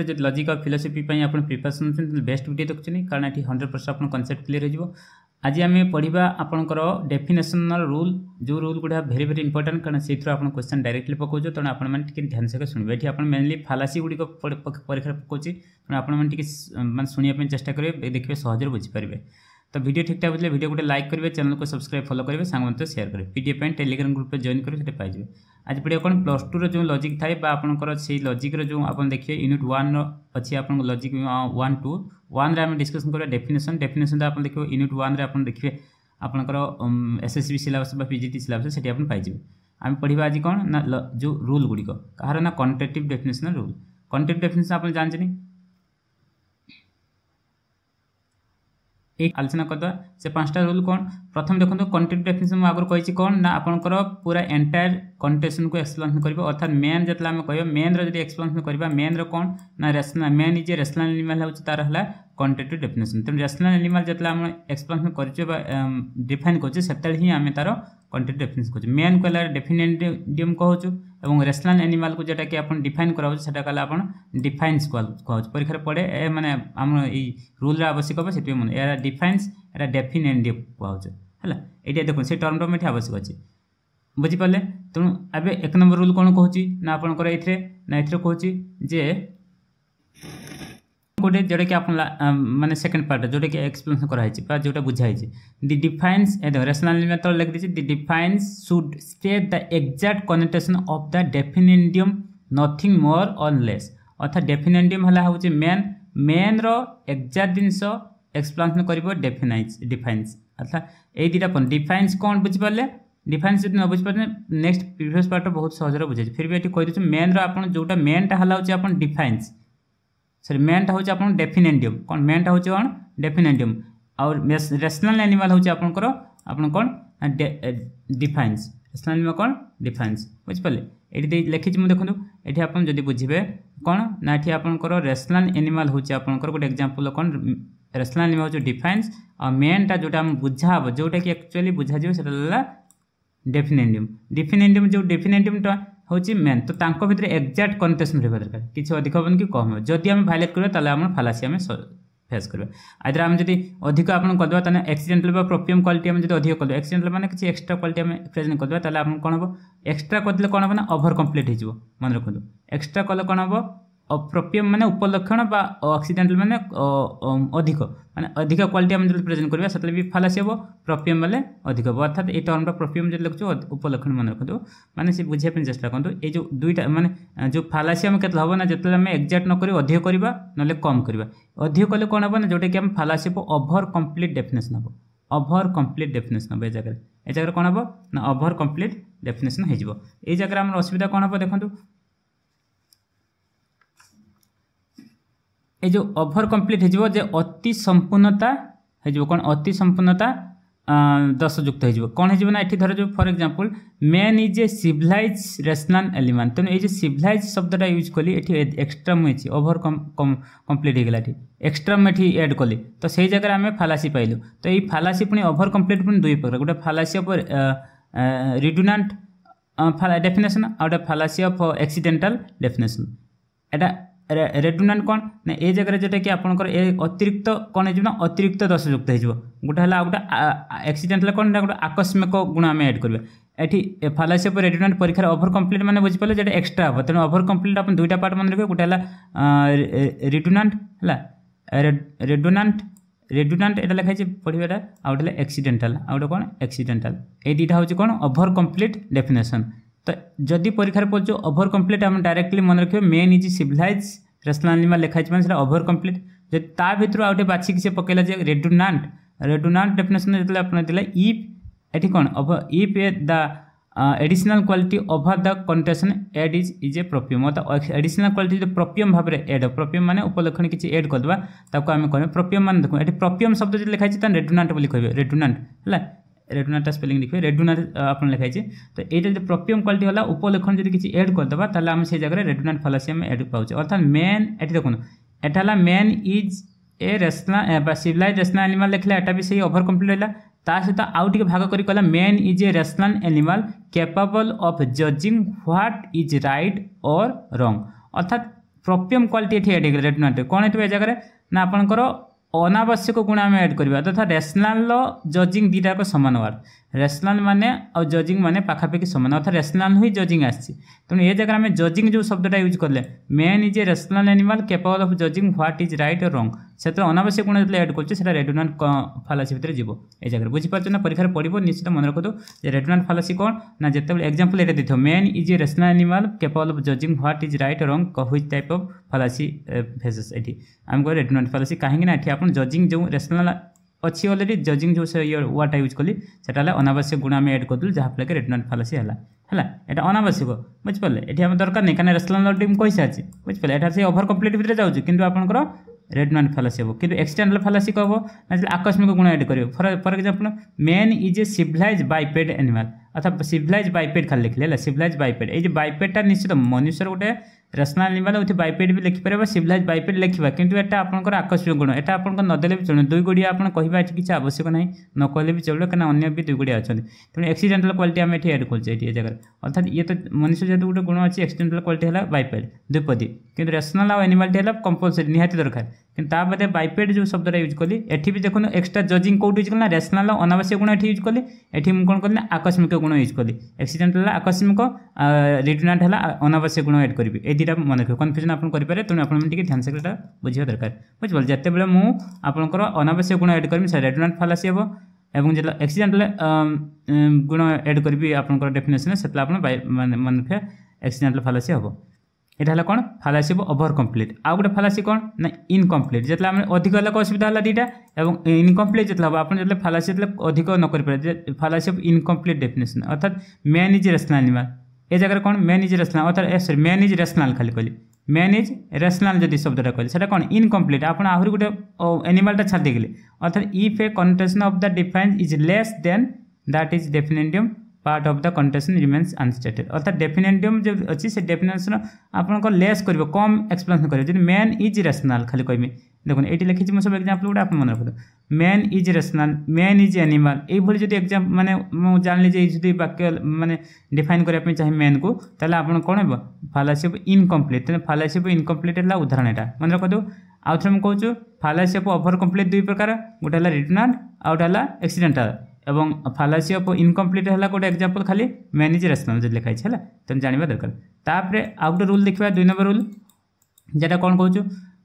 Logic आ philosophy आप preparation best video तो देखुं कारण ये हंड्रेड परसेंट आप कनसेप्ट क्लीयर हो आज आम पढ़ा आपंकर डेफिनेसन रूल जो रूल गुड़ा भेरी भेरी इंपोर्टाट कारण से क्वेश्चन डायरेक्टली पकाऊ तेणु आपने ध्यान सहित शुणे ये आप मेनली फालासी गुड़ परीक्षा पकाचे तेनाली आपने मैं शुणापी चेस्टा करेंगे देखिए सहजे बुझीपारे तो भिडियो ठीक ठाक बुझे भिडियो गोटे लाइक करेंगे चैनल को सब्सक्राइब फलो करेंगे सांग सेयार करेंगे पीडीएफ टेलीग्राम ग्रुप जॉइन करेंगे पाइबे আজ ভিডিও কোণ প্লস টুর যে লজিক থাকে বা আপনার সেই লজিক্র যে আপনার দেখবে ইউনিট ওয়ান অছি আপনার লজিক ওয়ান টু ওয়ান্রে আমি ডিসকসন করা ডেফিনেসন ডেফিনেসনটা আপনার দেখবে ইউনিট ওয়ান্রে আপনার দেখবে আপনার এসএসবি সিলাবস বা পিজিটি সিলাবস সেটি আপনার পাইবে আমি পড়া আজ কোণ না যে রুল গুড়ি কাহার না connotative definition rule connotative definition আপনার জানি এই আলোচনা କରିଦେବା ସେ ପାଞ୍ଚଟା ରୁଲ୍ କ'ଣ ପ୍ରଥମେ ଦେଖନ୍ତୁ କଣ୍ଟେଣ୍ଟ ଡେଫିନେସନ୍ ମୁଁ ଆଗରୁ କହିଛି କ'ଣ ନା ଆପଣଙ୍କର ପୁରା ଏଣ୍ଟାୟାର କଣ୍ଟେସନ୍କୁ ଏକ୍ସପ୍ଲାନେସନ୍ କରିବ ଅର୍ଥାତ୍ ମେନ୍ ଯେତେବେଳେ ଆମେ କହିବା ମେନ୍ର ଯଦି ଏକ୍ସପ୍ଲାନେସନ୍ କରିବା ମେନ୍ର କ'ଣ ନା rational man is rational animal ହେଉଛି ତା'ର ହେଲା କଣ୍ଟେଣ୍ଟ ଡେଫିନେସନ୍ ତେଣୁ ରେସନାଲ୍ ଆନିମାଲ୍ ଯେତେବେଳେ ଆମେ ଏକ୍ସପ୍ଲାନେସନ୍ କରୁଛେ ବା ଡିଫାଇନ୍ କରୁଛେ ସେତେବେଳେ ହିଁ ଆମେ ତା'ର କଣ୍ଟେଣ୍ଟ ଡେଫିନେସନ୍ କରୁଛେ ମେନ୍ କହିଲା ଡେଫିନେଟ୍ ଡିଏମ୍ କହୁଛୁ এবং রেসনাল যেটা কি আপনার ডিফাইন করা হচ্ছে সেটা কালে আপনার ডিফাইন্স কুহাচ্ছে পরীক্ষার পড়ে এ মানে আমার এই রুলর আবশ্যক হবে সেটি মনে এরা ডিফাইন্স এটা ডেফিনেটিভ কুহাচ্ছে হ্যাঁ এইটা দেখুন সেই টর্মটা এটি আবশ্যক আছে বুঝিপারে তেমন এবে এক নম্বর রুল কোণ কুচি না আপনার এতে না এতে কুচি যে ଗୋଟେ ଯେଉଁଟାକି ଆପଣ ମାନେ ସେକେଣ୍ଡ ପାର୍ଟ ଯେଉଁଟାକି ଏକ୍ସପ୍ଲେନେସନ୍ କରାହେଇଛି ବା ଯେଉଁଟା ବୁଝାହେଇଛି the definiens a rationally method ଲେଖିଦେଇଛି the definiens should state the exact connotation of the definiendum nothing more or less ଅର୍ଥାତ୍ ଡେଫିନେଣ୍ଡିୟମ୍ ହେଲା ହେଉଛି ମେନ୍ ମେନ୍ର ଏକ୍ଜାକ୍ଟ ଜିନିଷ ଏକ୍ସପ୍ଲାନେସନ୍ କରିବ ଡେଫିନାଇନ୍ସ ଡିଫାଇନ୍ସ ଅର୍ଥାତ୍ ଏଇ ଦୁଇଟା ପଏଣ୍ଟ ଡିଫାଇନ୍ସ କ'ଣ ବୁଝିପାରିଲେ ডিফাইন্স যদি ন বুঝিপারে নেক্সট প্রিভিয়স পার্টটা বহুত সহজে বুঝাইছে ফির বি এটি কই দেছি মেনর আপনার যেটা মেনটা হল হচ্ছে আপনার ডিফাইন্স সরি ম্যানটা হচ্ছে আপনার ডেফিনেন্ডিয়ম কোণ ম্যানটা হচ্ছে কোণ ডেফিনেন্ডিয়ম আউ রেসনাল আনিমাল হচ্ছে আপনার আপনার কোণ ডিফাইন্স রেসনাল আনিমাল কোণ ডিফাইন্স বুঝিপারে এটি লিখিছি মু দেখুন এটি আপনার যদি বুঝবে কোণ না এটি আপনার রেসনাল আনিমাল হচ্ছে আপনার গোটে এক্সাম্পল কোণ রেসনাল আনিমাল হচ্ছে ডিফাইন্স আর ম্যানটা যেটা আমি বুঝা হব যেটা কি একচুয়ালি বুঝা যাবে সেটা হল ডেফিনেন্ডিয়ম ডেফিনেন্ডিয়ম যে ডেফিনেন্ডিয়মটা ହେଉଛି ମେନ୍ ତ ତାଙ୍କ ଭିତରେ ଏକ୍ଜାକ୍ଟ କନେକ୍ଟେସନ୍ ରହିବା ଦରକାର କିଛି ଅଧିକ ହେବନି କି କମ୍ ହେବ ଯଦି ଆମେ ଭାଇଲେଟ୍ କରିବା ତାହେଲେ ଆମର ଫାଲାସି ଆମେ ଫେସ୍ କରିବା ଆଇଦର ଆମେ ଯଦି ଅଧିକ ଆପଣ କରିଦେବା ତାହେଲେ ଏକ୍ସିଡେଣ୍ଟାଲ ବା ପ୍ରୋପିୟମ୍ କ୍ୱାଲିଟି ଆମେ ଯଦି ଅଧିକ କରିଦେବା ଏକ୍ସିଡେଣ୍ଟାଲ ମାନେ କିଛି ଏକ୍ସଟ୍ରା କ୍ୱାଲିଟି ଆମେ ପ୍ରେଜେଣ୍ଟ କରିଦେବା ତାହେଲେ ଆପଣଙ୍କୁ କ'ଣ ହେବ ଏକ୍ସଟ୍ରା କରିଦେଲେ କ'ଣ ହେବ ନା ଓଭର କମ୍ପ୍ଲିଟ୍ ହେଇଯିବ ମନେ ରଖନ୍ତୁ ଏକ୍ସଟ୍ରା କଲେ କ'ଣ ହେବ ଅପ୍ରପ୍ରିୟ ମାନେ ଉପଲକ୍ଷଣ ବା ଅକ୍ସିଡେଣ୍ଟାଲ ମାନେ ଅଧିକ ମାନେ ଅଧିକ କ୍ୱାଲିଟି ଆମେ ଯେତେବେଳେ ପ୍ରେଜେଣ୍ଟ କରିବା ସେତେବେଳେ ବି ଫାଲାସି ହେବ ପ୍ରପିୟମ୍ ବୋଲେ ଅଧିକ ହେବ ଅର୍ଥାତ୍ ଏଇ ଟର୍ମଟା ପ୍ରପିୟମ୍ ଯଦି ଲେଖୁଛୁ ଉପଲକ୍ଷଣ ମନେ ରଖନ୍ତୁ ମାନେ ସେ ବୁଝିବା ପାଇଁ ଚେଷ୍ଟା କରନ୍ତୁ ଏଇ ଯେଉଁ ଦୁଇଟା ମାନେ ଯେଉଁ ଫାଲାସି ଆମେ କେତେବେଳେ ହେବ ନା ଯେତେବେଳେ ଆମେ ଏକ୍ଜାକ୍ଟ ନ କରି ଅଧିକ କରିବା ନହେଲେ କମ୍ କରିବା ଅଧିକ କଲେ କ'ଣ ହେବ ନା ଯେଉଁଟାକି ଆମେ ଫାଲାସି ହେବ ଓଭର କମ୍ପ୍ଲିଟ୍ ଡେଫିନେସନ୍ ହେବ ଓଭର କମ୍ପ୍ଲିଟ୍ ଡେଫିନେସନ୍ ହେବ ଏ ଜାଗାରେ ଏ ଜାଗାରେ କ'ଣ ହେବ ନା ଓଭର କମ୍ପ୍ଲିଟ୍ ଡେଫିନେସନ୍ ହୋଇଯିବ ଏଇ ଜାଗାରେ ଆମର ଅସୁବିଧା କ'ଣ ହେବ ଦେଖନ୍ତୁ ଏ ଯେଉଁ ଓଭର କମ୍ପ୍ଲିଟ୍ ହୋଇଯିବ ଯେ ଅତି ସମ୍ପୂର୍ଣ୍ଣତା ହୋଇଯିବ କ'ଣ ଅତି ସମ୍ପୂର୍ଣ୍ଣତା ଦଶ ଯୁକ୍ତ ହୋଇଯିବ କ'ଣ ହେଇଯିବ ନା ଏଠି ଧରାଯିବ for example man is a civilised rational element ତେଣୁ ଏଇ ଯେଉଁ ସିଭିଲାଇଜ୍ ଶବ୍ଦଟା ୟୁଜ୍ କଲି ଏଠି ଏକ୍ସଟ୍ରା ମୁଁ ହେଇଛି ଓଭର କମ୍ପ୍ଲିଟ୍ ହେଇଗଲା ଏଠି ଏକ୍ସଟ୍ରା ମୁଁ ଏଠି ଆଡ଼୍ କଲି ତ ସେଇ ଜାଗାରେ ଆମେ ଫାଲାସି ପାଇଲୁ ତ ଏଇ ଫାଲାସି ପୁଣି ଓଭର କମ୍ପ୍ଲିଟ୍ ପୁଣି ଦୁଇ ପ୍ରକାର ଗୋଟେ ଫାଲାସି ଅଫ୍ ରିଡୁନାଣ୍ଟ ଡେଫିନେସନ୍ ଆଉ ଗୋଟେ ଫାଲାସି ଅଫ୍ ଏକ୍ସିଡେଣ୍ଟାଲ୍ ଡେଫିନେସନ୍ ଏଇଟା ରେଡୁନାଣ୍ଟ କ'ଣ ନା ଏ ଜାଗାରେ ଯେଉଁଟାକି ଆପଣଙ୍କର ଏ ଅତିରିକ୍ତ କ'ଣ ହେଇଯିବ ନା ଅତିରିକ୍ତ ଦୋଷଯୁକ୍ତ ହେଇଯିବ ଗୋଟେ ହେଲା ଆଉ ଗୋଟେ ଆକ୍ସିଡେଣ୍ଟ ହେଲା କ'ଣ ନା ଗୋଟେ ଆକସ୍ମିକ ଗୁଣ ଆମେ ଆଡ଼୍ କରିବା ଏଠି ଫାଲାସି ଅଫ୍ ରେଡୁନାଣ୍ଟ ପରୀକ୍ଷାର ଓଭର କମ୍ପ୍ଲିଟ୍ ମାନେ ବୁଝିପାରିଲେ ଯେଉଁଟା ଏକ୍ସଟ୍ରା ହେବ ତେଣୁ ଓଭର କମ୍ପ୍ଲିଟ୍ ଆପଣ ଦୁଇଟା ପାର୍ଟ ମନେ ରଖିବେ ଗୋଟେ ହେଲା ରିଡୁନାଣ୍ଟ ହେଲା ରେଡୁନାଣ୍ଟ ରେଡୁନାଣ୍ଟ ଏଇଟା ଲେଖା ହେଇଛି ପଢ଼ିବାଟା ଆଉ ଗୋଟେ ହେଲା ଏକ୍ସିଡେଣ୍ଟାଲ ଆଉ ଗୋଟେ କ'ଣ ଏକ୍ସିଡେଣ୍ଟାଲ ଏଇ ଦୁଇଟା ହେଉଛି କ'ଣ ଓଭର କମ୍ପ୍ଲିଟ୍ ଡେଫିନେସନ୍ তো যদি পরীক্ষার পড়ছ ওভর কমপ্লিট আমি ডাইরেক্টলি মনে রাখবে মেন ইজ সিভিলাইজ রেসলানিমা লেখা হয়েছে মানে সেটা ওভর কমপ্লিট যদি তা ভিতর আউ গোটে বাছিকি সে পকাইলা যে রেডুনান্ট রেডুনান্ট ডেফিনেসন যেতে আপনার দিলে ইফ এটি কোণ if a the additional quality over the connotation add is is a proprium অর্থাৎ এডিশনাল কোয়ালিটি যদি প্রপিয়ম ভাবে এড প্রপিয়ম মানে উপলক্ষণে কিছু এড করদেবা তাকে আমি কহবে প্রপিয়ম মানে দেখুন এটি প্রপিয়ম শব্দ যদি লেখা হয়েছে তা রেডুনান্ট বলে কহবে রেডুনান্ট হ্যাঁ রেডুনাটা স্পেলিং লিখবে রেডুনা আপনার লেখা হয়েছে তো এইটা যদি প্রোপিয়ম কোয়ালিটি হল উপলেখন যদি কিছু এড করেদেবা তাহলে আমি সেই জায়গায় রেডুনাট ফালাসিয়াম এড পাচ্ছে অর্থাৎ মেন এটি দেখুন এটা হল মেন ইজ এ রেসনা বা সিভিলাইজ রেসনা আনিমাল লেখলে এটা বি সেই ওভর কমপ্লিট রহলা তা সহ আউ টিকে ভাগ করি কলা man is a rational animal capable of জজিং what is right or wrong অর্থাৎ প্রোপিয়ম কোয়ালিটি এটি এড হয়ে গেলে রেডুনাটে কোণ হয়ে জায়গায় না আপনার অনাবশ্যক গুণামে এড করা তথা রেসনাল জজিং দুইটাক সমান ওয়ার্ড রেসনাল মানে আজিং মানে পাখাপাখি সমান অর্থাৎ রেসনাল হয়ে জজিং আসছে তেমন এ জায়গায় আমি জজিং যে শব্দটা ইউজ করলে man is a rational animal capable of জজিং হোয়াট ইজ রাইট রং সেটা অনাবশ্যক গুণ যেতে এড করছে সেটা রেডুনান্ট ফালাসি ভিতরে যাব এই জায়গায় বুঝিপারছ না পরীক্ষার পড়ব নিশ্চিত মনে রাখতো যে রেডুনান্ট ফালাসি কোণ না যেতবে এক্সাম্পল এটা দিত man is a rational animal capable of জজিং what is right wrong which type of fallacy faces এটি আমি কহ রেডুনান্ট ফালাসি কাহিঁকি না এটি আপনার জজিং যে রেশনাল ଅଛି ଅଲରେଡ଼ି ଜଜିଂ ଯେଉଁ ସେ ଇଏ ୱାର୍ଡ଼ଟା ୟୁଜ୍ କଲି ସେଇଟା ହେଲା ଅନାବଶ୍ୟକ ଗୁଣ ଆମେ ଏଡ଼୍ କରିଦେଲୁ ଯାହାଫଳରେ ରେଡୁନାଣ୍ଟ ଫାଲାସି ହେଲା ହେଲା ଏଇଟା ଅନାବଶ୍ୟକ ବୁଝିପାରିଲେ ଏଠି ଆମେ ଦରକାର ନାହିଁ କାରଣ ରେସଲାନ୍ ଲଡିମ୍ କହିସାରିଛି ବୁଝିପାରିଲେ ଏଠାରେ ସେ ଓଭର କମ୍ପ୍ଲିଟ୍ ଭିତରେ ଯାଉଛି କିନ୍ତୁ ଆପଣଙ୍କର ରେଡ଼ମ୍ୟାନ୍ ଫାଲାସି ହେବ କିନ୍ତୁ ଏକ୍ସଟର୍ନାଲ ଫାଲାସି କ'ଣ ହେବ ନା ଯେତେବେଳେ ଆକସ୍ମିକ ଗୁଣ ଏଡ୍ କରିବ for for example man is a civilised biped animal ଅର୍ଥାତ୍ ସିଭିଲାଇଜ୍ ବାଇପେଡ୍ ଖାଲି ଲେଖିଲେ ହେଲା ସିଭିଲାଇଜ୍ ବାଇପେଡ୍ ଏଇ ଯେଉଁ ବାଇପେଡ୍ଟା ନିଶ୍ଚିତ ମନୁଷ୍ୟର ଗୋଟେ ରସନାଲ ନିବାଲ ଏଠି ବାଇପେଡ଼ ବି ଲେଖିପାରିବ ସିଭିଲାଇଜ୍ ବାଇପେଡ଼ ଲେଖିବା କିନ୍ତୁ ଏଟା ଆପଣଙ୍କର ଆକର୍ଷଣୀୟ ଗୁଣ ଏଟା ଆପଣଙ୍କ ନଦେଲେ ବି ଚଳିବ ଦୁଇ ଗୁଡ଼ିଆ ଆପଣ କହିବା ଏଠି କିଛି ଆବଶ୍ୟକ ନାହିଁ ନ କହିଲେ ବି ଚଳିବ କାରଣ ଅନ୍ୟ ବି ଦୁଇ ଗୁଡ଼ିଆ ଅଛନ୍ତି ତେଣୁ ଏକ୍ସିଡେଣ୍ଟାଲ କ୍ୱାଲିଟି ଆମେ ଏଠି ଆଡ଼୍ କରୁଛେ ଏଠି ଏ ଜାଗାରେ ଅର୍ଥାତ୍ ଇଏ ତ ମଣିଷ ଯେହେତୁ ଗୋଟେ ଗୁଣ ଅଛି ଏକ୍ସିଡେଣ୍ଟାଲ କ୍ୱାଲିଟି ହେଲା ବାଇପେଡ଼ ଦ୍ୱିପଦୀ କିନ୍ତୁ ରେସନାଲ ଆଉ ଆନିମାଲଟି ହେଲା କମ୍ପଲସରି ନିହାତି ଦରକାର କିନ୍ତୁ ତା ବାଦେ ବାଇପେଡ଼ ଯେଉଁ ଶବ୍ଦଟା ୟୁଜ୍ କଲି ଏଠି ବି ଦେଖନ୍ତୁ ଏକ୍ସଟ୍ରା ଜଜିଂ କେଉଁଠି ୟୁଜ୍ କଲି ନା ରେସନାଲ ଅନାବଶ୍ୟକ ଗୁଣ ଏଠି ୟୁଜ୍ କଲି ଏଠି ମୁଁ କ'ଣ କଲି ନା ଆକସ୍ମିକ ଗୁଣ ୟୁଜ୍ କଲି ଏକ୍ସିଡେଣ୍ଟ ହେଲା ଆକସ୍ମିକ ରିଡୁନାଣ୍ଟ ହେଲା ଅନାବଶ୍ୟକ ଗୁଣ ଏଡ୍ କରିବି ଏଇ ଦୁଇଟା ମନେ ରଖିବେ କନଫ୍ୟୁଜନ୍ ଆପଣ କରିପାରେ ତେଣୁ ଆପଣମାନେ ଟିକେ ଧ୍ୟାନ ସେ ଏଇଟା ବୁଝିବା ଦରକାର ବୁଝିପାରିଲେ ଯେତେବେଳେ ମୁଁ ଆପଣଙ୍କର ଅନାବଶ୍ୟକ ଗୁଣ ଆଡ଼୍ କରିବି ସେ ରେଡୁନାଣ୍ଟ ଫାଲାସି ହେବ ଏବଂ ଯେତେବେଳେ ଏକ୍ସିଡେଣ୍ଟାଲ ଗୁଣ ଆଡ଼୍ କରିବି ଆପଣଙ୍କର ଡେଫିନେସନ୍ ସେତେବେଳେ ଆପଣ ମାନେ ମନେ ରଖିବା ଏକ୍ସିଡେଣ୍ଟାଲ ଫାଲାସି ହେବ এটা হল কোণ ফালাসি হব ওভর কমপ্লিট আউ গোটে ফালাসি কোণ না ইনকমপ্লিট যেত আমি অধিক হলে অসুবিধা হল দুইটা এবং ইনকমপ্লিট যেত হব আপনার যেত ফালাসি যেত অধিক নকরিপারে ফালাসি অফ ইনকমপ্লিট ডেফিনেসন অর্থাৎ ম্যান ইজ রেসনাল এ জায়গায় কোণ ম্যান ইজ রেসনাল অর্থাৎ সরি ম্যান ইজ রেসনাল খালি কলি ম্যান ইজ রেসনাল যদি শব্দটা কলে সেটা কোণ ইনকমপ্লিট আপনার আহরি গোটে এনিমালটা ছাড় দিয়ে গেলে অর্থাৎ if a connotation of the definiens is less then that is definitive part of the connotation remains unstated অর্থাৎ ডেফিনেটিভ যে অছি সে ডেফিনেসন আপনার লেস করবে কম এক্সপ্লেনেসন করবে যদি ম্যান ইজ রেসনাল খালি কহমি দেখুন এটি লিখেছি মু সব এক্সাম্পলগুলো আপনার মনে রাখুন man is rational man is animal এইভাবে যদি এক্সাম মানে জাঁলি যে যদি বাক্য মানে ডিফাইন করা চাহিদা ম্যান কু তাহলে আপনার কোণ হব ফালাসি অফ ইনকমপ্লিট তাহলে ফালাসি অফ ইনকমপ্লিট হল উদাহরণ এটা মনে রাখতু আউথরে মু কৌছু ফালাসি অফ ওভর কমপ্লিট দুই প্রকার গোটে হল রিটনাল আউ গোটে হল এক্সিডেন্টাল এবং ফালাসি অফ ইনকমপ্লিট হল গোটে এক্সাম্পল খালি ম্যান ইজ রেশনাল যদি লেখা হয়েছে হল তেমন জাঁয়া দরকার তাপরে আউ গোটে রুল দেখা দুই নম্বর রুল যেটা কোণ কৌছু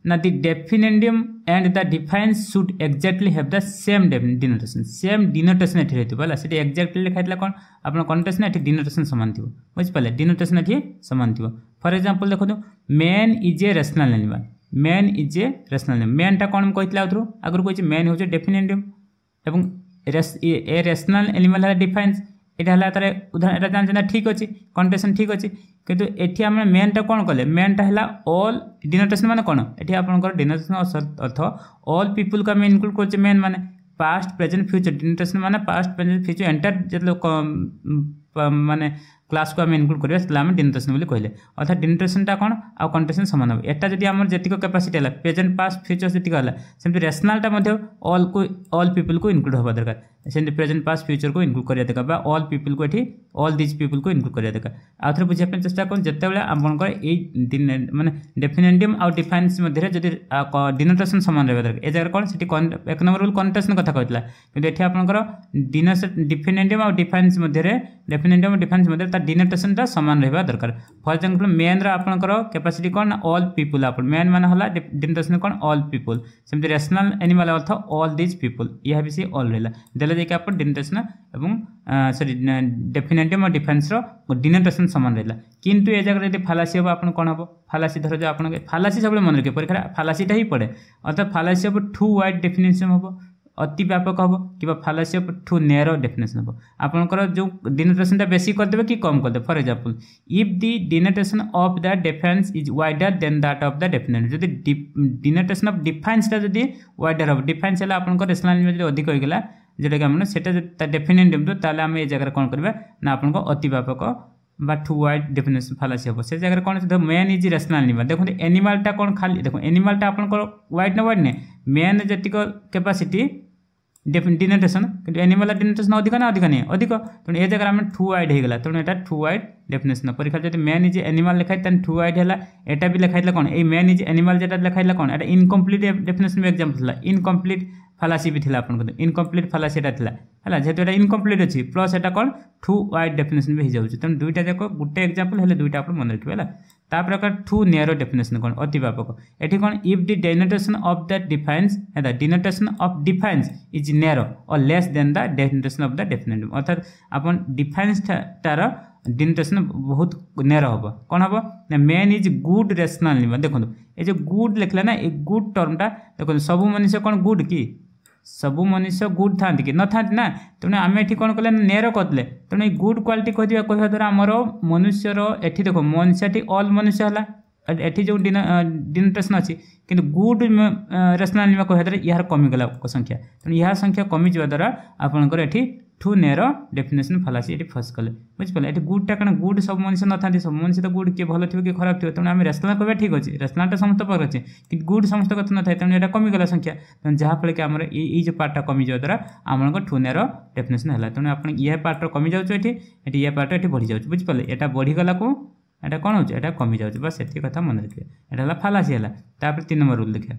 Now the definendum and the defense should exactly have the same denotation. Same denotation ଏଠି ରହିଥିବ ହେଲା ସେଠି exactly ଲେଖା ହେଇଥିଲା କ'ଣ ଆପଣ connotation ଏଠି denotation ସମାନ ଥିବ ବୁଝିପାରିଲେ denotation ଏଠି ସମାନ ଥିବ ଫର ଏକ୍ଜାମ୍ପଲ୍ ଦେଖନ୍ତୁ man is a rational animal man is a rational ମ୍ୟାନ୍ଟା କ'ଣ ମୁଁ କହିଥିଲି ଆଉଥିରୁ ଆଗରୁ କହିଛି ମ୍ୟାନ୍ ହେଉଛି ଡେଫିନେଣ୍ଡିୟମ୍ ଏବଂ ଏ ରେସନାଲ୍ ଆନିମାଲ୍ ହେଲା ଡିଫାଇନ୍ସ ଏଇଟା ହେଲା ତା'ର ଉଦାହରଣ ଏଇଟା ଜାଣିଛନ୍ତି ନା ଠିକ୍ ଅଛି କଣ୍ଟେସନ୍ ଠିକ୍ ଅଛି কিন্তু এটি আমি মেনটা কোণ কলে মেনটা হল অল ডিনোটেসন মানে কোণ এটি আপনার ডিনোটেসন অর্থ অল পিপুলকে আমি ইনক্লুড করছি মেন মানে পাস্ট প্রেজেন্ট ফ্यूचर ডিনোটেসন মানে পাস্ট প্রেজেন্ট ফ্यूचर এন্টার যে মানে ক্লাসকে আমি ইনক্লুড করা সেটা আমি ডিনিট্রেসন বলে কহিলে অর্থাৎ ডিনিট্রেসনটা কোণ আর কন্ট্রেসন সমান হবে এটা যদি আমার যেত ক্যাপাসিটি হল প্রেজেন্ট পাস্ট ফিউচর যেত হল সেমি রেসনালটা অল কু অল পিপল কু ইনক্লুড হওয়া দরকার সেমি প্রেজেন্ট পাস্ট ফিউচর কু ইনক্লুড করা দরকার বা অল পিপল কু এটি অল দিজ পিপল কু ইনক্লুড করা দরকার আউথরে বুঝিয়া চেষ্টা করুন যেতবে আপনার এই মানে ডেফিনেটিভ আউ ডিফাইন্স মধ্যে যদি ডিনোটেসন সমান রহবা দরকার এ জায়গায় কোণ সেটি এক নম্বর রুল কন্টেসন কথা কহিলা কিন্তু এটি আপনার ডিনোস ডিফিনেটিভ আউ ডিফাইন্স মধ্যে ডেফিনেটিভ ডিফাইন্স মধ্যে তা ডিনোটেসনটা সমান ରହିବା দরকার ফর এক্সাম্পল মেনর আপনার ক্যাপাসিটি কোণ অল পিপুল আপন মেন মানে হল ডিনোটেসন কোণ all people same rational animal অর্থ অল দিজ পিপুল ইয়া বি সি অল রহিলা দেলে যাই আপনার ডিনোটেসন এবং সরি ডেফিনেটিভ ডিফেন্সর ডিনোটেসন সমান রহিলা কিন্তু এ জায়গায় যদি ফালাসি হব আপনার কোণ হব ফালাসি ধর আপনার ফালাসি সবুজ মনে রাখবে পরীক্ষার ফালাসিটা হি পড়ে অর্থাৎ ফালাসি হব টু ওয়াইড ডেফিনেসন হব ଅତି ବ୍ୟାପକ ହେବ କିମ୍ବା ଫାଲାସି ଅଫ୍ ଠୁ ନେୟାର ଡେଫିନେସନ୍ ହେବ ଆପଣଙ୍କର ଯେଉଁ ଡିନେଟ୍ରେସନ୍ଟା ବେଶୀ କରିଦେବେ କି କମ୍ କରିଦେବେ for example if the denotation of the definiens is wider than that of the definite ଯଦି ଡିନେଟ୍ରେସନ୍ ଅଫ୍ ଡିଫାନ୍ସଟା ଯଦି ୱାଇଡର୍ ହେବ ଡିଫାନ୍ସ ହେଲା ଆପଣଙ୍କ ରେସନାଲ୍ ଯଦି ଅଧିକ ହୋଇଗଲା ଯେଉଁଟାକି ଆମର ସେଇଟା ତା ଡେଫିନେଟ୍ ଦେବୁ ତାହେଲେ ଆମେ ଏ ଜାଗାରେ କ'ଣ କରିବା ନା ଆପଣଙ୍କ ଅତି ବ୍ୟାପକ বা টু ওয়াইড ডেফিনেসন ফালাসি হব সে জায়গায় কোণ আছে মেন ইজ রেসনাল এনিমাল দেখুন এনিমালটা কোণ খালি দেখুন এনিমালটা আপনার ওয়াইড না ওয়াইড নে মেন যেতিক ক্যাপাসিটি ডিনোটেসন কিন্তু এনিমাল ডিনোটেসন অধিক না অধিক নিয়ে অধিক তেমন এ জায়গায় আমি টু ওয়াইড হয়ে গেল তেমন এটা টু ওয়াইড ডেফিনেসন পরীক্ষার যদি ম্যান ইজ এনিমাল লেখা হয় তাহলে টু ওয়াইড হল এটা বি লেখা হয়েছিল কোণ এই ম্যান ইজ এনিমাল যেটা লেখা হয়েছিল কোণ এটা ইনকমপ্লিট ডেফিনেসন বি এক্সাম্পল লা ইনকমপ্লিট ফালাসি বি লা আপনার ইনকমপ্লিট ফালাসি এটা লা হ্যাঁ যেহেতু এটা ইনকমপ্লিট অছি প্লস এটা কোণ টু ওয়াইড ডেফিনেসন বি হয়ে যাচ্ছে তেমন দুইটা যাক গোটে এক্সাম্পল হলে দুইটা আপনার মনে রাখবে হ্যাঁ ତାପ୍ରକାର ଠୁ ନିୟର ଡେଫିନେସନ୍ କ'ଣ ଅତି ବ୍ୟାପକ ଏଠି କ'ଣ if the ଡେନୋଟେସନ୍ of the definiens ହେଲା denotation of definiens is near or less than the denotation of the definitive ଅର୍ଥାତ୍ ଆପଣ ଡିଫାଇନ୍ସଟାର ଡିନୋଟେସନ୍ ବହୁତ ନିୟର ହେବ କ'ଣ ହେବ ନା ମେନ୍ ଇଜ୍ ଗୁଡ୍ ରେସନାଲ୍ ଦେଖନ୍ତୁ ଏ ଯେଉଁ ଗୁଡ୍ ଲେଖିଲା ନା ଏ ଗୁଡ୍ ଟର୍ମଟା ଦେଖନ୍ତୁ ସବୁ ମଣିଷ କ'ଣ ଗୁଡ୍ କି ସବୁ ମନୁଷ୍ୟ ଗୁଡ୍ ଥାନ୍ତି କି ନଥାନ୍ତି ନା ତେଣୁ ଆମେ ଏଠି କ'ଣ କଲେ ନେର କରିଦେଲେ ତେଣୁ ଏଇ ଗୁଡ୍ କ୍ୱାଲିଟି କହିଥିବା କହିବା ଦ୍ୱାରା ଆମର ମନୁଷ୍ୟର ଏଠି ଦେଖ ମନୁଷ୍ୟଟି ଅଲ୍ ମନୁଷ୍ୟ ହେଲା ଏଠି ଯେଉଁ ଡିନୋଟେସନ୍ ଅଛି କିନ୍ତୁ ଗୁଡ୍ ରେସନାଲିମା କହିବା ଦ୍ୱାରା ଏହାର କମିଗଲା ସଂଖ୍ୟା ତେଣୁ ଏହା ସଂଖ୍ୟା କମିଯିବା ଦ୍ୱାରା ଆପଣଙ୍କର ଏଠି টু নের ডেফিনেসন ফলাসি এটি ফস কলে বুঝিপারে এটি গুডটা কারণ গুড সব মানুষ নথাতে সব মানুষ তো গুড কি ভালো থাকবে কি খারাপ থাকবে তেমন আমি রেসলার কবে ঠিক আছে রেসলারটা সমস্ত পাখে আছে কিন্তু গুড সমস্ত কথা নথায় তেমন এটা কমিগলা সংখ্যা তেমন যাফলে কি আমার এই এই যে পার্টটা কমি যাওয়া দ্বারা আমার টু নের ডেফিনেসন হল তেমন আপনার ইয়ে পার্টটা কমি যাচ্ছে এটি এটি ইয়ে পার্টটা এটি বড়ি যাচ্ছে বুঝিপারে এটা বড়িগলা কো এটা কোণ হচ্ছে এটা কমি যাচ্ছে বা সেটি কথা মনে রাখবে এটা হল ফালাসি হল তাপরে তিন নম্বর রুল দেখা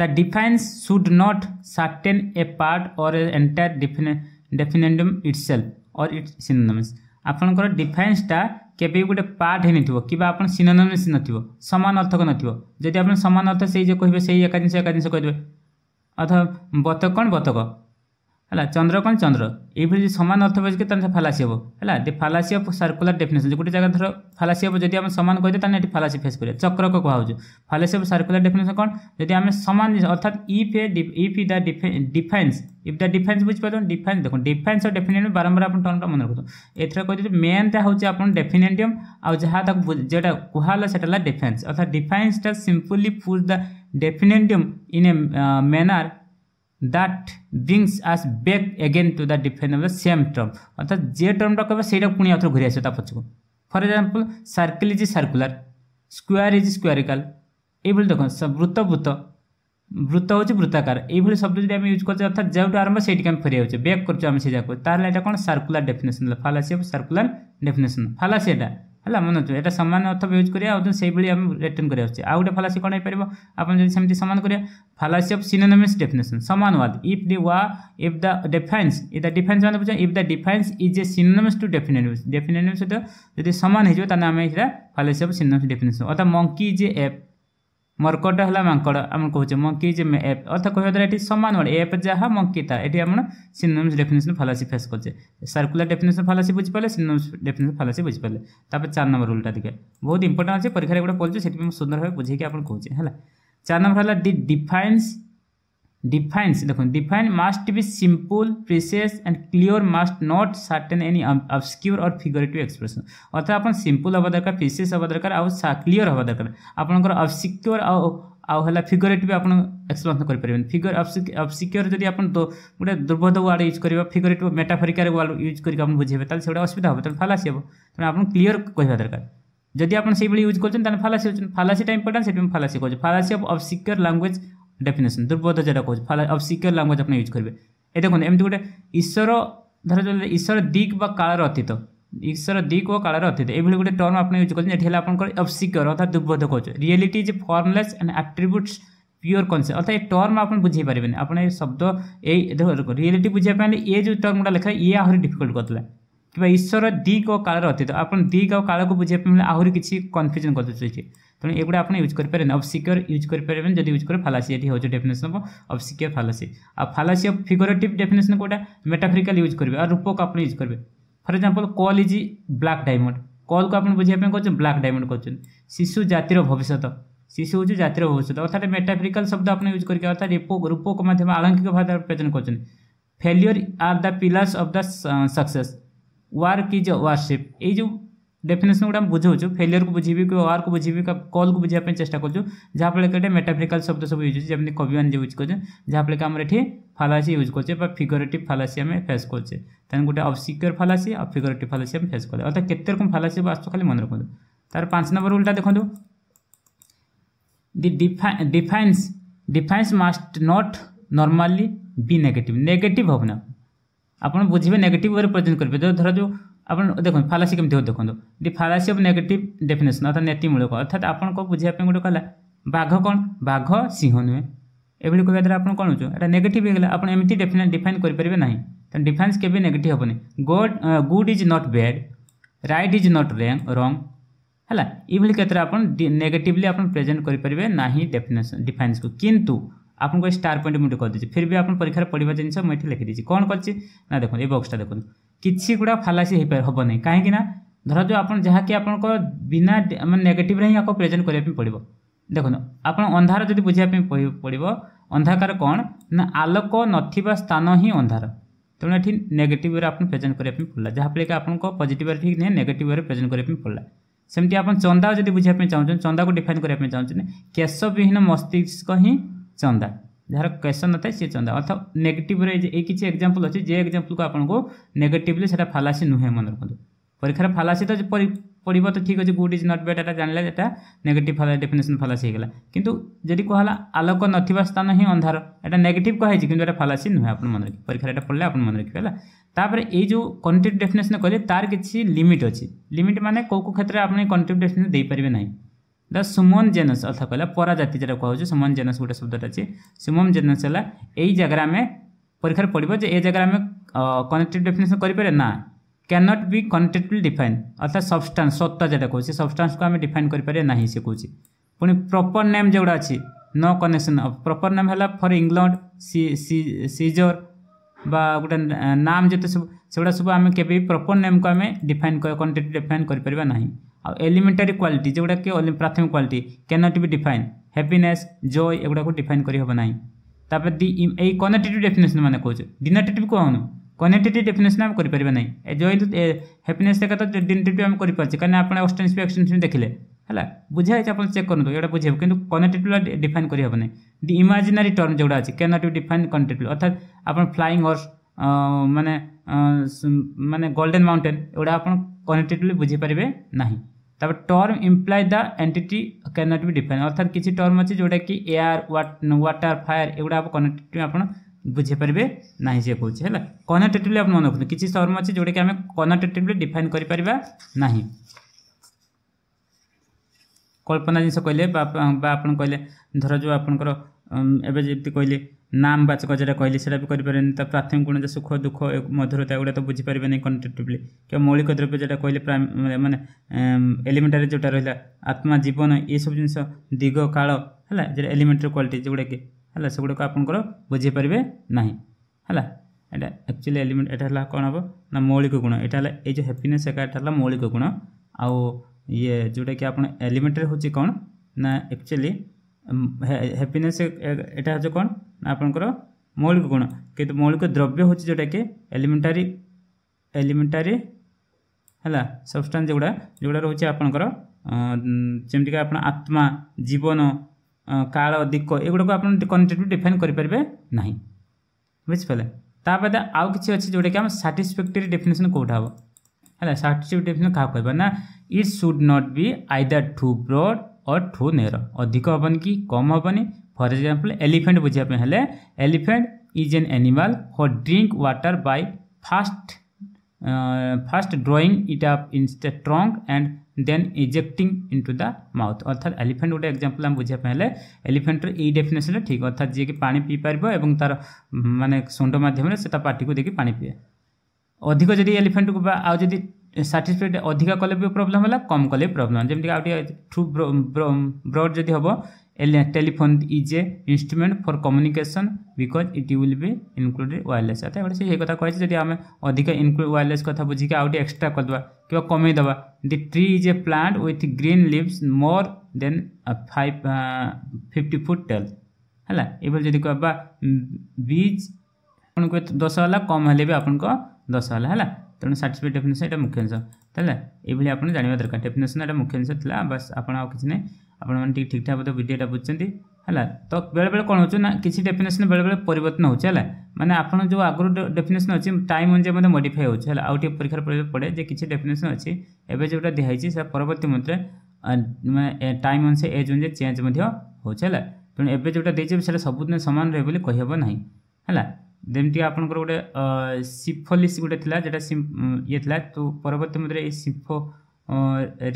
The defense should not certain a part or an entire definitum itself or its synonyms. ଆପଣଙ୍କର ଡିଫାଇନ୍ସଟା କେବେ ବି ଗୋଟେ ପାର୍ଟ ହେଇନଥିବ କିମ୍ବା ଆପଣ ସିନୋନିମସ୍ ନଥିବ ସମାନ ଅର୍ଥକ ନଥିବ ଯଦି ଆପଣ ସମାନ ଅର୍ଥ ସେଇ ଯେ କହିବେ ସେଇ ଏକା ଜିନିଷ ଏକା ଜିନିଷ କହିଦେବେ ଅର୍ଥ ବତକ କ'ଣ ବତକ ହେଲା ଚନ୍ଦ୍ର କ'ଣ ଚନ୍ଦ୍ର ଏଇଭଳି ଯଦି ସମାନ ଅର୍ଥ ବୁଝିକି ତାହେଲେ ଫାଲାସି ହେବ ହେଲା ଫାଲାସି ଅଫ୍ ସାର୍କୁଲାର ଡେଫିନେସନ୍ ଗୋଟେ ଜାଗା ଧର ଫାଲାସି ହେବ ଯଦି ଆମେ ସମାନ କହିଦେଉ ତାହେଲେ ଏଠି ଫାଲାସି ଫେସ୍ କରିବା ଚକ୍ରକ କୁହାହେଉଛି ଫାଲାସି ଅଫ୍ ସାର୍କୁଲାର ଡେଫିନେସନ୍ କ'ଣ ଯଦି ଆମେ ସମାନ ଅର୍ଥାৎ if a if the definiens if the definiens ବୁଝିପାରୁଛନ୍ତି ଡିଫେନ୍ସ ଦେଖନ୍ତୁ ଡିଫେନ୍ସ ଆଉ ଡେଫିନେଟ୍ ବାରମ୍ବାର ଆପଣ ଟର୍ମଟା ମନେ ରଖନ୍ତୁ ଏଥିରେ କହିଦେଉଛି ମେନ୍ଟା ହେଉଛି ଆପଣ ଡେଫିନେଟିୟମ୍ ଆଉ ଯାହା ତାକୁ ଯେଉଁଟା କୁହାହେଲା ସେଟା ହେଲା ଡିଫେନ୍ସ ଅର୍ଥାৎ ଡିଫେନ୍ସଟା simply puts the definiendum in a manner that brings us back again to the definiens of the same term অর্থাৎ যে টর্মটা কবে সেইটা পুঁ আউথরে ঘুরে আসবে তা পছকু for example circle is circular square is squarical এইভাবে দেখুন বৃত্ত বৃত্ত বৃত্ত হচ্ছে বৃত্তাকার এইভাবে শব্দ যদি আমি ইউজ করছি অর্থাৎ যেটা আরম্ভ সেইটিকে আমি ফেরি যাচ্ছে ব্যাক করছো আমি সেটাকে তাহলে এটা কোণ circular definition fallacy of circular definition fallacy এটা ହେଲା ମନେ ରଖିବେ ଏଇଟା ସମାନ ଅର୍ଥ ୟୁଜ୍ କରିବା ଆଉ ସେଇଭଳି ଆମେ ରିଟର୍ଣ୍ଣ କରିବା ଆସୁଛେ ଆଉ ଗୋଟେ ଫାଲାସି କ'ଣ ହେଇପାରିବ ଆପଣ ଯଦି ସେମିତି ସମାନ କରିବା ଫାଲାସି ଅଫ୍ ସିନୋନମିସ୍ ଡେଫିନେସନ୍ ସମାନ ୱାର୍ଡ ଇଫ୍ ଦି ୱା ଇଫ୍ ଦ ଡିଫାଇନ୍ସ ଇ ଦ ଡିଫାଇନ୍ସ ମାନେ ବୁଝ if the definiens is a synonymous to definitive definitive ସହିତ ଯଦି ସମାନ ହେଇଯିବ ତାହେଲେ ଆମେ ସେଇଟା ଫାଲାସି ଅଫ୍ ସିନୋନମିସ୍ ଡେଫିନେସନ୍ ଅର୍ଥାৎ ମଙ୍କି ଇଜ୍ ଏ ଏଫ୍ মর্কট হল মাঙ্কড় আমি কুচে মঙ্কিজ মে এপ অর্থ কহা দ্বারা এটি সমান ওয়ার্ড এপ যা মঙ্কি তা এটি আমরা সিনোনিমস ডেফিনেসন ফালাসি ফেস করছে সার্কুলার ডেফিনেসন ফালাসি বুঝিপারে সিনোনিমস ডেফিনেসন ফালাসি বুঝিপারে তারপরে চার নম্বর রুলটা দিকে বহুত ইম্পর্টান্ট আছে পরীক্ষার এগুলো পড়ছে সেটি সুন্দরভাবে বুঝাইকি আপনার কুচে হ্যাঁ চার নম্বর হল দি ডিফাইন্স ডিফাইন্স দেখুন define must be simple precise and clear must not certain any obscure or figurative expression অর্থাৎ আপনার সিম্পল হওয়া দরকার প্রিসেস হওয়া দরকার আউ ক্লিওর হওয়া দরকার আপনার অবস্কিওর আউ আউ হল ফিগরেটিভ আপনার এক্সপ্লেন করে ফিগর অবসিকিওর যদি আপনার গোটে দুর্বোধ ওয়ার্ড ইউজ করবে ফিগরেটিভ মেটাফরিকার ওয়ার্ড ইউজ করি আপনার বুঝাইবে তাহলে সেগুলো অসুবিধা হবে তাহলে ফালাসি হব তেমন আপনার ক্লিওর কহা দরকার যদি আপনার সেইভাবে ইউজ করছেন তাহলে ফালাসি হচ্ছেন ফালাসিটা ইম্পর্টান্ট সেটা ফালাসি করছে fallacy of obscure language definition ଦୁର୍ବୋଧ ଯେଉଁଟା କହୁଛି ଫାଲା ଅବସିକ୍ୟୋର ଲାଙ୍ଗୁଏଜ୍ ଆପଣ ୟୁଜ୍ କରିବେ ଏ ଦେଖନ୍ତୁ ଏମିତି ଗୋଟେ ଈଶ୍ୱର ଧରାଯାଉ ଈଶ୍ୱର ଦିକ୍ ବା କାଳର ଅତୀତ ଈଶ୍ୱର ଦିକ୍ ଓ କାଳର ଅତୀତ ଏଭଳି ଗୋଟେ ଟର୍ମ ଆପଣ ୟୁଜ୍ କରୁଛନ୍ତି ଏଠି ହେଲା ଆପଣଙ୍କର ଅବସିକ୍ୟୋର ଅର୍ଥାତ୍ ଦୁର୍ବୋଧ କହୁଛୁ reality is formless and attributes pure concept ଅର୍ଥାତ୍ ଏ ଟର୍ମ ଆପଣ ବୁଝେଇ ପାରିବେନି ଆପଣ ଏ ଶବ୍ଦ ଏଇ ରିଆଲିଟି ବୁଝିବା ପାଇଁ ଏ ଯେଉଁ ଟର୍ମଟା ଲେଖା ଇଏ ଆହୁରି ଡିଫିକଲ୍ଟ କରିଥିଲା କିମ୍ବା ଈଶ୍ୱର ଦିକ୍ ଓ କାଳର ଅତୀତ ଆପଣ ଦିକ୍ ଆଉ କାଳକୁ ବୁଝିବା ପାଇଁ ଆହୁରି କିଛି କନଫ୍ୟୁଜନ୍ କରିଦେଉଛି तेनालीरु आप यूज करें अफसिक्योर यूज कर पारे जब यूज कर फालासी हो definition of obscure fallacy ah fallacy of figurative definition कौटा मेटाफ्रिकल यूज करेंगे और रूपक आप यूज करेंगे for example coal is black diamond coal को आप बुझाप कहते हैं ब्लाक डायमंड कर शिशु जातिर भविष्य शिशु हूँ जातिर भविष्य अर्थात मेटाफ्रिकल शब्द आप यूज करके अर्थात रूपक मध्यम आलंकिक भाव प्रेजेंट कर failure are the pillars of the success work is worship ये डेफिनेसन गुटा बुझाऊ फेलियर को बुझी कि आर को बुझी कल को बुझाप चेस्ट करूँ जहाँफल कि मेटाफिकाल शब्द सब यूज होती कवि मानी यूज करें जहाँ कि आम ये फालासी यूज करे फिगरेट फालासी आम फेस करे गोटे अफसिक्योर फालासी और फिगरेट फालासी आम फेस करते अर्थात केत रकम फालासी आस खाली मन रखुद तार पांच नंबर उल्टा देखो the definiens definiens must not normally be negative negative हम ना आप बुझे नेगेटिव वे करेंगे जो धर जो ଆପଣ ଦେଖନ୍ତୁ ଫାଲାସି କେମିତି ହେବ ଦେଖନ୍ତୁ the fallacy of negative definition ଅର୍ଥାৎ ନୀତିମୂଳକ ଅର୍ଥାତ୍ ଆପଣଙ୍କ ବୁଝିବା ପାଇଁ ଗୋଟେ କହିଲା ବାଘ କ'ଣ ବାଘ ସିଂହ ନୁହେଁ ଏଭଳି କହିବା ଦ୍ୱାରା ଆପଣ କ'ଣ ହେଉଛୁ ଏଇଟା ନେଗେଟିଭ୍ ହେଇଗଲା ଆପଣ ଏମିତି ଡେଫିନେ ଡିଫାଇନ୍ କରିପାରିବେ ନାହିଁ ତେଣୁ ଡିଫାଇନ୍ସ କେବେ ନେଗେଟିଭ୍ ହେବନି good good is not bad right is not wrong ହେଲା ଏଭଳି କ୍ଷେତ୍ରରେ ଆପଣ ନେଗେଟିଭଲି ଆପଣ ପ୍ରେଜେଣ୍ଟ କରିପାରିବେ ନାହିଁ ଡେଫିନେସନ୍ ଡିଫାଇନ୍ସକୁ କିନ୍ତୁ ଆପଣଙ୍କୁ ଏ ଷ୍ଟାର୍ ପଏଣ୍ଟ ମୁଁ ଗୋଟେ କରିଦେଇଛି ଫିର୍ ବି ଆପଣ ପରୀକ୍ଷାରେ ପଢ଼ିବା ଜିନିଷ ମୁଁ ଏଠି ଲେଖିଦେଇଛି କ'ଣ କରିଛି ନା ଦେଖନ୍ତୁ ଏ ବକ୍ସଟା ଦେଖନ୍ତୁ କିଛି ଗୁଡ଼ା ଫାଲାସି ହେଇପାରେ ହେବନି କାହିଁକି ନା ଧରାଯାଉ ଆପଣ ଯାହାକି ଆପଣଙ୍କ ବିନା ମାନେ ନେଗେଟିଭ୍ରେ ହିଁ ଆକୁ ପ୍ରେଜେଣ୍ଟ କରିବା ପାଇଁ ପଡ଼ିବ ଦେଖନ୍ତୁ ଆପଣ ଅନ୍ଧାର ଯଦି ବୁଝିବା ପାଇଁ ପଡ଼ିବ ଅନ୍ଧକାର କ'ଣ ନା ଆଲୋକ ନଥିବା ସ୍ଥାନ ହିଁ ଅନ୍ଧାର ତେଣୁ ଏଠି ନେଗେଟିଭ୍ ୱେରେ ଆପଣ ପ୍ରେଜେଣ୍ଟ କରିବା ପାଇଁ ପଡ଼ିଲା ଯାହାଫଳରେ କି ଆପଣଙ୍କ ପଜିଟିଭ୍ ୱେରେ ଠିକ୍ ନୁହେଁ ନେଗେଟିଭ୍ ୱେରେ ପ୍ରେଜେଣ୍ଟ କରିବା ପାଇଁ ପଡ଼ିଲା ସେମିତି ଆପଣ ଚନ୍ଦା ଯଦି ବୁଝିବା ପାଇଁ ଚାହୁଁଛନ୍ତି ଚନ୍ଦାକୁ ଡିଫାଇନ୍ କରିବା ପାଇଁ ଚାହୁଁଛନ୍ତି କେଶବିହୀନ ମସ୍ତିଷ୍କ ହିଁ ଚନ୍ଦା ଯାହାର କ୍ୱେଶ୍ଚନ୍ ନଥାଏ ସିଏ ଚନ୍ଦା ଅର୍ଥାତ୍ ନେଗେଟିଭ୍ରେ ଏଇ କିଛି ଏକ୍ଜାମ୍ପଲ୍ ଅଛି ଯେ ଏକ୍ଜାମ୍ପଲ୍କୁ ଆପଣଙ୍କୁ ନେଗେଟିଭ୍ଲି ସେଇଟା ଫାଲାସି ନୁହେଁ ମନେ ରଖନ୍ତୁ ପରୀକ୍ଷାର ଫାଲାସି ତ ପଡ଼ିବ ତ ଠିକ୍ ଅଛି ଗୁଡ୍ ଇଜ୍ ନଟ୍ ବ୍ୟାଟ୍ ଏଇଟା ଜାଣିଲେ ଏଇଟା ନେଗେଟିଭ୍ ଫାଲା ଡେଫିନେସନ୍ ଫାଲାସି ହେଇଗଲା କିନ୍ତୁ ଯଦି କୁହାଗଲା ଆଲୋକ ନଥିବା ସ୍ଥାନ ହିଁ ଅନ୍ଧାର ଏଇଟା ନେଗେଟିଭ୍ କୁହାଯାଇଛି କିନ୍ତୁ ଏଇଟା ଫାଲାସି ନୁହେଁ ଆପଣ ମନେ ରଖିବେ ପରୀକ୍ଷାରେ ଏଇଟା ପଡ଼ିଲେ ଆପଣ ମନେ ରଖିବେ ହେଲା ତାପରେ ଏଇ ଯେଉଁ କଣ୍ଟ୍ରିବ୍ୟୁଟ୍ ଡେଫିନେସନ୍ କହିଲେ ତାର କିଛି ଲିମିଟ୍ ଅଛି ଲିମିଟ୍ ମାନେ କେଉଁ କେଉଁ କ୍ଷେତ୍ରରେ ଆପଣ କଣ୍ଟ୍ରିବ୍ୟୁଟ୍ ଡେଫିନେସନ୍ ଦେଇପାରିବେ ନାହିଁ द ସୁମନ ଜେନସ୍ ଅର୍ଥ କହିଲା ପରାଜାତି ଯେଉଁଟା କୁହାହେଉଛି ସୁମନ ଜେନସ୍ ଗୋଟେ ଶବ୍ଦଟା ଅଛି ସୁମନ ଜେନସ୍ ହେଲା ଏଇ ଜାଗାରେ ଆମେ ପରୀକ୍ଷାରେ ପଡ଼ିବ ଯେ ଏ ଜାଗାରେ ଆମେ କନେକ୍ଟିଭ୍ ଡେଫିନେସନ୍ କରିପାରିବା ନା କ୍ୟାନଟ୍ ବି କନେକ୍ଟେଡ଼ଲି ଡିଫାଇନ୍ ଅର୍ଥାତ୍ ସବଷ୍ଟାନ୍ସ ସତ୍ତା ଯେଉଁଟା କହୁଛି ସବଷ୍ଟାନ୍ସକୁ ଆମେ ଡିଫାଇନ୍ କରିପାରିବା ନାହିଁ ସେ କହୁଛି ପୁଣି ପ୍ରପର୍ ନେମ୍ ଯେଉଁଗୁଡ଼ା ଅଛି ନୋ କନେକ୍ସନ୍ ପ୍ରପର୍ ନେମ୍ ହେଲା ଫର୍ ଇଂଲଣ୍ଡ ସିଜୋର বা ଗୋଟେ নাম যেতে সব সেগুড়া সব আমি কেবে প্রপর নেমকে আমি ডিফাইন কন্টেন্ট ডিফাইন করে না ଆଉ ଏଲିମେଣ୍ଟାରୀ କ୍ୱାଲିଟି ଯେଉଁଗୁଡ଼ାକି ପ୍ରାଥମିକ quality cannot be define happiness ଜୟ ଏଗୁଡ଼ାକୁ ଡିଫାଇନ୍ କରିହେବ ନାହିଁ ତାପରେ ଦି ଏଇ କନେକ୍ଟିଭ୍ ଡେଫିନେସନ୍ ମାନେ କହୁଛୁ ଡିନେଟିଭ୍ କହୁନୁ କନେକ୍ଟିଭ୍ ଡେଫିନେସନ୍ ଆମେ କରିପାରିବା ନାହିଁ ଜୟ ହ୍ୟାପିନେସ୍ ଦେଖା ତ ଡିନେଟିଭ୍ ବି ଆମେ କରିପାରୁଛେ କାରଣ ଆପଣ ଅଷ୍ଟେନ୍ସ ଏକ୍ସଟେନ୍ସ ଦେଖିଲେ ହେଲା ବୁଝା ହେଇଛି ଆପଣ ଚେକ୍ କରନ୍ତୁ ଏଗୁଡ଼ା ବୁଝେଇବ କିନ୍ତୁ କନେକ୍ଟିଭ୍ଟା ଡିଫାଇନ୍ କରିହେବ ନାହିଁ ଦି ଇମାଜିନାରୀ ଟର୍ମ ଯେଉଁଗୁଡ଼ା ଅଛି କ୍ୟାନଟ୍ ବି ଡିଫାଇନ୍ କନେକ୍ଟିଭ୍ ଅର୍ଥାତ୍ ଆପଣ ଫ୍ଲାଇଂ ହର୍ସ ମାନେ ମାନେ ଗୋଲ୍ଡେନ୍ ମାଉଣ୍ଟେନ୍ ଏଗୁଡ଼ା ଆପଣ କନେକ୍ଟିଭଲି ବୁଝିପାରିବେ ନାହିଁ ତାପରେ term imply the entity can not be define ଅର୍ଥାତ୍ କିଛି ଟର୍ମ ଅଛି ଯେଉଁଟାକି ଏୟାର ୱାଟର ଫାୟାର ଏଗୁଡ଼ା ଆପଣ କନେକ୍ଟିଭ୍ ଆପଣ ବୁଝିପାରିବେ ନାହିଁ ସେ କହୁଛି ହେଲା କନେକ୍ଟିଭଲି ଆପଣ ମନେ ରଖନ୍ତୁ କିଛି ଟର୍ମ ଅଛି ଯେଉଁଟାକି ଆମେ କନେକ୍ଟିଭଲି ଡିଫାଇନ୍ କରିପାରିବା ନାହିଁ କଳ୍ପନା ଜିନିଷ କହିଲେ ବା ଆପଣ କହିଲେ ଧର ଯେଉଁ ଆପଣଙ୍କର ଏବେ ଯେମିତି କହିଲେ ନାମ ବାଚକ ଯେଉଁଟା କହିଲେ ସେଇଟା ବି କରିପାରିବେନି ତା ପ୍ରାଥମିକ ଗୁଣ ଯେ ସୁଖ ଦୁଃଖ ମଧୁରତା ଏଗୁଡ଼ା ତ ବୁଝିପାରିବେନି କଣ୍ଟେଟିଭଲି କିମ୍ବା ମୌଳିକ ଦ୍ରବ୍ୟ ଯେଉଁଟା କହିଲେ ମାନେ ଏଲିମେଣ୍ଟାରୀ ଯେଉଁଟା ରହିଲା ଆତ୍ମା ଜୀବନ ଏସବୁ ଜିନିଷ ଦିଗ କାଳ ହେଲା ଯେଉଁଟା ଏଲିମେଣ୍ଟାରୀ କ୍ୱାଲିଟି ଯେଉଁଗୁଡ଼ାକି ହେଲା ସେଗୁଡ଼ାକ ଆପଣଙ୍କର ବୁଝେଇ ପାରିବେ ନାହିଁ ହେଲା ଏଇଟା ଆକ୍ଚୁଆଲି ଏଲିମେଣ୍ଟ ଏଇଟା ହେଲା କ'ଣ ହେବ ନା ମୌଳିକ ଗୁଣ ଏଇଟା ହେଲା ଏଇ ଯେଉଁ ହ୍ୟାପିନେସ୍ ଏକା ଏଇଟା ହେଲା ମୌଳିକ ଗୁଣ ଆଉ ଇଏ ଯେଉଁଟାକି ଆପଣ ଏଲିମେଣ୍ଟାରୀ ହେଉଛି କ'ଣ ନା ଆକ୍ଚୁଆଲି হ্যাপিনেস এটা হচ্ছে কোণ না আপনার মৌলিক গুণ কিন্তু মৌলিক দ্রব্য হচ্ছে যেটাকি এলিমেন্টারি এলিমেন্টারি ହେଲା ସବଷ୍ଟାନ୍ସ ଯେଉଁଗୁଡ଼ା ଯେଉଁଗୁଡ଼ା ରହୁଛି ଆପଣଙ୍କର ଯେମିତିକି ଆପଣ ଆତ୍ମା ଜୀବନ କାଳ ଦିକ ଏଗୁଡ଼ାକୁ ଆପଣ କନେକ୍ଟିଭ୍ ଡିଫାଇନ୍ କରିପାରିବେ ନାହିଁ ବୁଝିପାରିଲେ ତା ବାଦ ଆଉ କିଛି ଅଛି ଯେଉଁଟାକି ଆମ ସାଟିସ୍ଫ୍ୟାକ୍ଟରି ଡେଫିନେସନ୍ କେଉଁଟା ହେବ ହେଲା ସାଟିସ୍ଫ୍ୟାକ୍ଟରି ଡେଫିନେସନ୍ କାହାକୁ କହିବା ନା it should not be either too broad और ठुनेर अधिक हेबन कि कम हेबन फर एक्जाम्पल एलिफेन्ट बुझापे हेले is an animal her drink water by fast fast drawing it up in trunk and then ejecting to the mouth अर्थात एलिफेंट गोटे एक्जामपल आम बुझापी हेले एलिफेन्टर यही डेफिनेसन ठीक अर्थात जी पा पीपर और तार मानने शुंड मध्यम से पार्टी को देखिए पा पीए अधिक जब एलिफेन्ट को आज ସାଟିସ୍ଫାଏଡ୍ ଅଧିକା କଲେ ବି ପ୍ରୋବ୍ଲେମ୍ ହେଲା କମ୍ କଲେ ପ୍ରୋବ୍ଲେମ୍ ଯେମିତିକି ଆଉ ଟିକେ ଠୁ ବ୍ରଡ୍ ଯଦି ହେବ telephone is a instrument for communication because it will be included wireless ଅର୍ଥାତ୍ ଗୋଟେ ସେ କଥା କହିଛି ଯଦି ଆମେ ଅଧିକ ଇନକ୍ଲୁଡ୍ ୱାୟାରଲେସ୍ କଥା ବୁଝିକି ଆଉ ଟିକେ ଏକ୍ସଟ୍ରା କରିଦେବା କିମ୍ବା କମେଇଦେବା the tree is a plant with green leaves more than five fifty feet tall ହେଲା ଏଭଳି ଯଦି କହିବା ବିଜ୍ ଆପଣଙ୍କୁ ଦଶ ହେଲା କମ୍ ହେଲେ ବି ଆପଣଙ୍କ ଦଶ ହେଲା ହେଲା ତେଣୁ ସାର୍ଟିସ୍ଫାଏ ଡେଫିନେସନ୍ ଏଇଟା ମୁଖ୍ୟ ଜିନିଷ ତାହେଲେ ଏଇଭଳି ଆପଣ ଜାଣିବା ଦରକାର ଡେଫିନେସନ୍ ଏଇଟା ମୁଖ୍ୟ ଜିନିଷ ଥିଲା ବାସ୍ ଆପଣ ଆଉ କିଛି ନାହିଁ ଆପଣମାନେ ଟିକେ ଠିକ୍ଠାକ୍ ବୋଧେ ଭିଡ଼ିଓଟା ବୁଝୁଛନ୍ତି ହେଲା ତ ବେଳେବେଳେ କ'ଣ ହେଉଛି ନା କିଛି ଡେଫିନେସନ୍ ବେଳେବେଳେ ପରିବର୍ତ୍ତନ ହେଉଛି ହେଲା ମାନେ ଆପଣ ଯେଉଁ ଆଗରୁ ଡେଫିନେସନ୍ ଅଛି ଟାଇମ୍ ଅନୁଯାୟୀ ମଧ୍ୟ ମଡ଼ିଫାଏ ହେଉଛି ହେଲା ଆଉ ଟିକେ ପରୀକ୍ଷାରେ ପଡ଼େ ଯେ କିଛି ଡେଫିନେସନ୍ ଅଛି ଏବେ ଯେଉଁଟା ଦିଆହେଇଛି ସେଟା ପରବର୍ତ୍ତୀ ମଧ୍ୟରେ ଟାଇମ୍ ଅନୁସାରେ ଏଜ୍ ଅନୁଯାୟୀ ଚେଞ୍ଜ ମଧ୍ୟ ହେଉଛି ହେଲା ତେଣୁ ଏବେ ଯେଉଁଟା ଦେଇଛି ସେଇଟା ସବୁଦିନ ସମାନ ରହିବ ବୋଲି କହିହେବ ନାହିଁ ହେଲା ଯେମିତି ଆପଣଙ୍କର ଗୋଟେ ସିଫୋଲିସ୍ ଗୋଟେ ଥିଲା ଯେଉଁଟା ଇଏ ଥିଲା ତ ପରବର୍ତ୍ତୀ ମଧ୍ୟରେ ଏଇ ସିଫୋ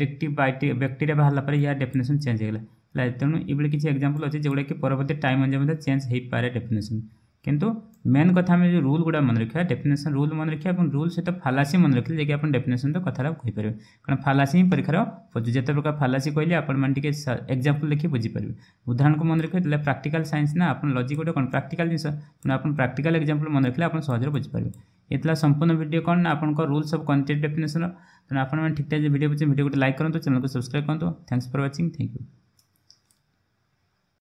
ରେକ୍ଟିଭ୍ ବ୍ୟାକ୍ଟେରିଆ ବାହାରିଲା ପରେ ୟା ଡେଫିନେସନ୍ ଚେଞ୍ଜ ହେଇଗଲା ହେଲା ତେଣୁ ଏଭଳି କିଛି ଏକ୍ଜାମ୍ପଲ୍ ଅଛି ଯେଉଁଗୁଡ଼ାକି ପରବର୍ତ୍ତୀ ଟାଇମ୍ ଅନୁଯାୟୀ ମଧ୍ୟ ଚେଞ୍ଜ ହେଇପାରେ ଡେଫିନେସନ୍ किंतु मेन कथ आम जो रूल गुड़ा तो तो मन रखा डेफिनेसन रूल मन रखा और रूल सहित फालासी मन रखिले जैसे आप डेफिनेसन तो कथार कहीपर कारण फालासी ही परीक्षार पचुज जिते प्रकार फालासी कहे आपटे एक्जामपल देखिए बुझीपरेंगे उदाहरण को मन रखिए प्राक्टिकाल सैंस ना आप लजिक गोटे कौन प्राक्टिकाल जिस तेना आप प्राक्टिकाल एक्जामपल मन रखिले आप सहज ये संपूर्ण भिडियो कौन ना आपको रूल सब कंटेट डेफिनेसन तेना आप ठीक ठाक भिडियो पचे भिडियो गोटे लाइक करते चैनल को सब्सक्राइब करते thanks for watching thank you